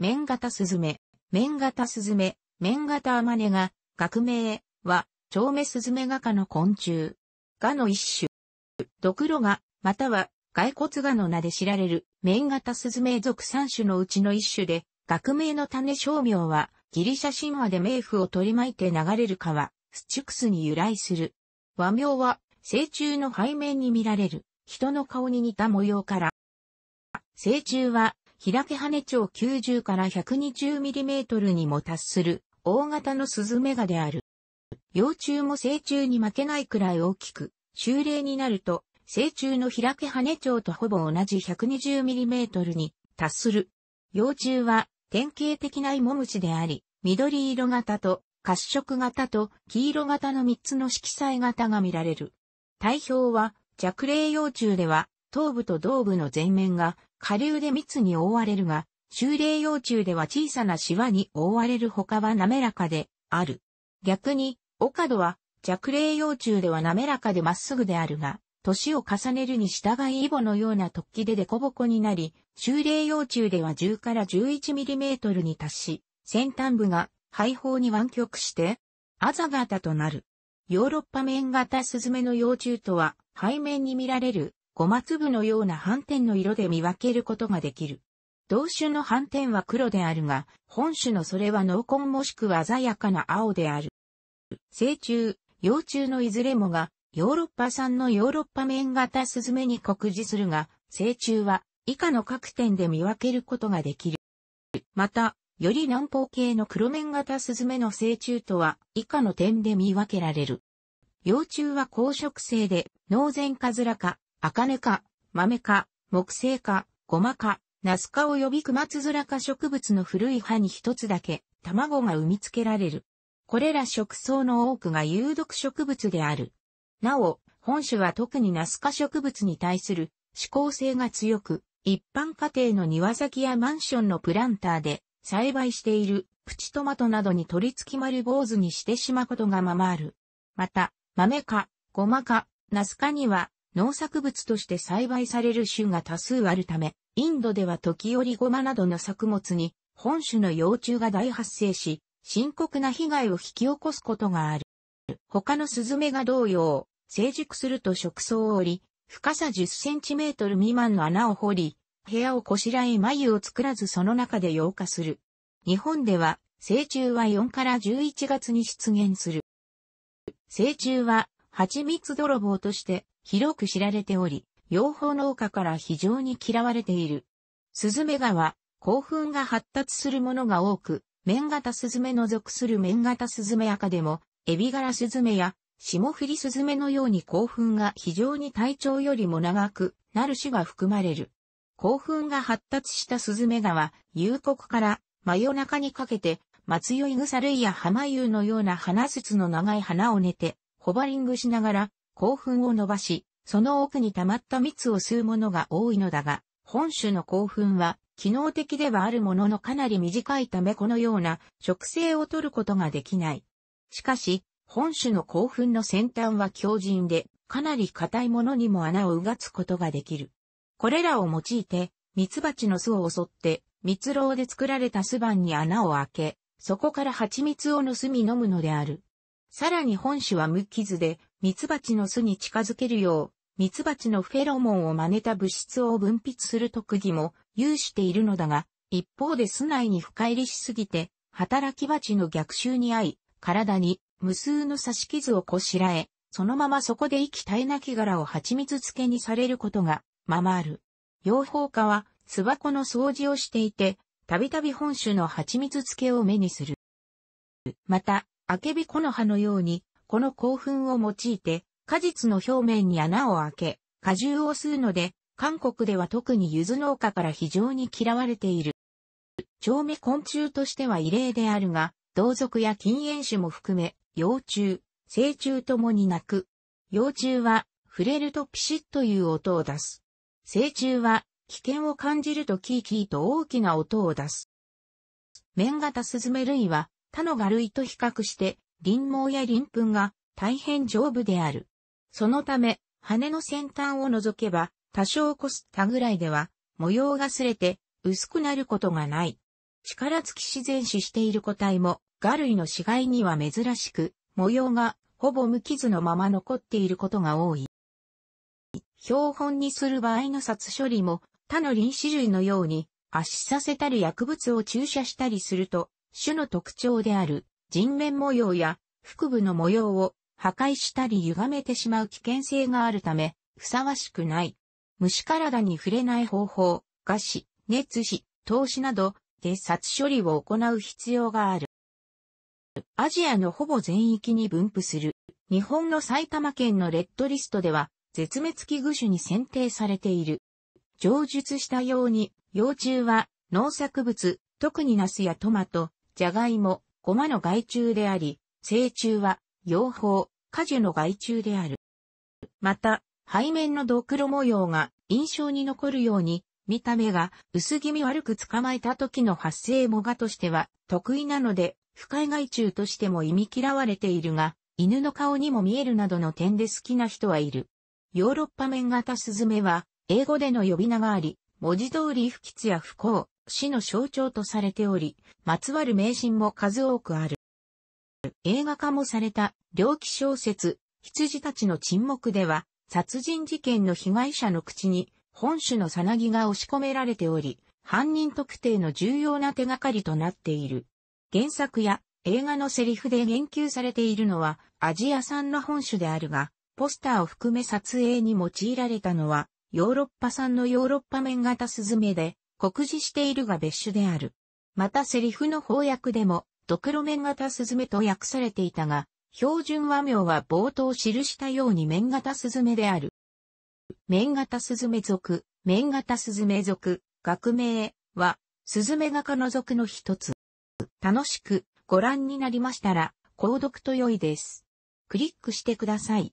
面型スズメ、面型スズメ、面型アマネが、学名は、蝶目スズメガ科の昆虫。ガの一種。ドクロガ、または、骸骨ガの名で知られる、面型スズメ属三種のうちの一種で、学名の種商名は、ギリシャ神話で冥府を取り巻いて流れる川、スチュクスに由来する。和名は、成虫の背面に見られる、人の顔に似た模様から。成虫は、開け羽長90から 120mm にも達する大型のスズメガである。幼虫も成虫に負けないくらい大きく、修例になると、成虫の開け羽長とほぼ同じ 120mm に達する。幼虫は典型的な芋虫であり、緑色型と褐色型と黄色型の3つの色彩型が見られる。体表は弱霊幼虫では頭部と胴部の前面が下流で密に覆われるが、修霊幼虫では小さなシワに覆われる他は滑らかである。逆に、オカドは弱霊幼虫では滑らかでまっすぐであるが、年を重ねるに従いイボのような突起でデコボコになり、修霊幼虫では10から11ミリメートルに達し、先端部が肺胞に湾曲して、アザ型となる。ヨーロッパ面型スズメの幼虫とは背面に見られるご粒のような斑点の色で見分けることができる。同種の斑点は黒であるが、本種のそれは濃紺もしくは鮮やかな青である。成虫、幼虫のいずれもが、ヨーロッパ産のヨーロッパ面型スズメに酷似するが、成虫は以下の各点で見分けることができる。また、より南方系の黒面型スズメの成虫とは以下の点で見分けられる。幼虫は高職性で、脳前カズラ科、茜か、豆か、木製か、ごまか、ナスカ及びクマツヅラ植物の古い葉に一つだけ卵が産み付けられる。これら食草の多くが有毒植物である。なお、本種は特にナス科植物に対する指向性が強く、一般家庭の庭先やマンションのプランターで栽培しているプチトマトなどに取り付き丸坊主にしてしまうことがままある。また、豆か、ごまか、ナス科には農作物として栽培される種が多数あるため、インドでは時折ゴマなどの作物に本種の幼虫が大発生し、深刻な被害を引き起こすことがある。他のスズメが同様、成熟すると食草を折り、深さ10センチメートル未満の穴を掘り、部屋をこしらえ眉を作らずその中で溶化する。日本では、成虫は4から11月に出現する。成虫は、蜂蜜泥棒として広く知られており、養蜂農家から非常に嫌われている。スズメガは、興奮が発達するものが多く、綿型スズメの属する綿型スズメ赤でも、エビガラスズメや、霜降りスズメのように興奮が非常に体長よりも長くなる種が含まれる。興奮が発達したスズメガは、夕刻から真夜中にかけて、松酔い草類や浜湯のような花筒の長い花を寝て、ホバリングしながら、興奮を伸ばし、その奥に溜まった蜜を吸うものが多いのだが、本種の興奮は、機能的ではあるもののかなり短いためこのような植生を取ることができない。しかし、本種の興奮の先端は強靭で、かなり硬いものにも穴をうがつことができる。これらを用いて、蜜蜂の巣を襲って、蜜蝋で作られた巣板に穴を開け、そこから蜂蜜を盗み飲むのである。さらに本種は無傷で、蜜蜂の巣に近づけるよう、蜜蜂のフェロモンを真似た物質を分泌する特技も有しているのだが、一方で巣内に深入りしすぎて、働き蜂の逆襲に遭い、体に無数の刺し傷をこしらえ、そのままそこで息絶えなき柄を蜂蜜漬けにされることが、ままある。養蜂家は、巣箱の掃除をしていて、たびたび本種の蜂蜜漬けを目にする。また、アケビコの葉のように、この興奮を用いて、果実の表面に穴を開け、果汁を吸うので、韓国では特に柚子農家から非常に嫌われている。蝶目昆虫としては異例であるが、同族や禁煙種も含め、幼虫、成虫ともに鳴く。幼虫は、触れるとピシッという音を出す。成虫は、危険を感じるとキーキーと大きな音を出す。綿型スズメ類は、他のガ類と比較して輪毛や輪粉が大変丈夫である。そのため、羽の先端を除けば、多少こすったぐらいでは、模様が擦れて、薄くなることがない。力尽き自然死している個体も、ガ類の死骸には珍しく、模様がほぼ無傷のまま残っていることが多い。標本にする場合の殺処理も、他の臨死類のように、圧死させたり薬物を注射したりすると、種の特徴である人面模様や腹部の模様を破壊したり歪めてしまう危険性があるため、ふさわしくない。虫体に触れない方法、餓死、熱死、投資などで殺処理を行う必要がある。アジアのほぼ全域に分布する日本の埼玉県のレッドリストでは絶滅危惧種に選定されている。上述したように幼虫は農作物、特にナスやトマト、ジャガイモ、ゴマの害虫であり、成虫は、養蜂、果樹の害虫である。また、背面のドクロ模様が印象に残るように、見た目が薄気味悪く捕まえた時の発生もがとしては得意なので、不快害虫としても忌み嫌われているが、犬の顔にも見えるなどの点で好きな人はいる。ヨーロッパ面型スズメは、英語での呼び名があり、文字通り不吉や不幸、死の象徴とされており、まつわる名神も数多くある。映画化もされた、猟奇小説、羊たちの沈黙では、殺人事件の被害者の口に、本種のさなぎが押し込められており、犯人特定の重要な手がかりとなっている。原作や映画のセリフで言及されているのはアジア産の本種であるが、ポスターを含め撮影に用いられたのはヨーロッパ産のヨーロッパ面型スズメで、酷似しているが別種である。またセリフの翻訳でも、ドクロ面型スズメと訳されていたが、標準和名は冒頭記したように面型スズメである。面型スズメ族、面型スズメ族、学名は、スズメ画家の族の一つ。楽しくご覧になりましたら、購読と良いです。クリックしてください。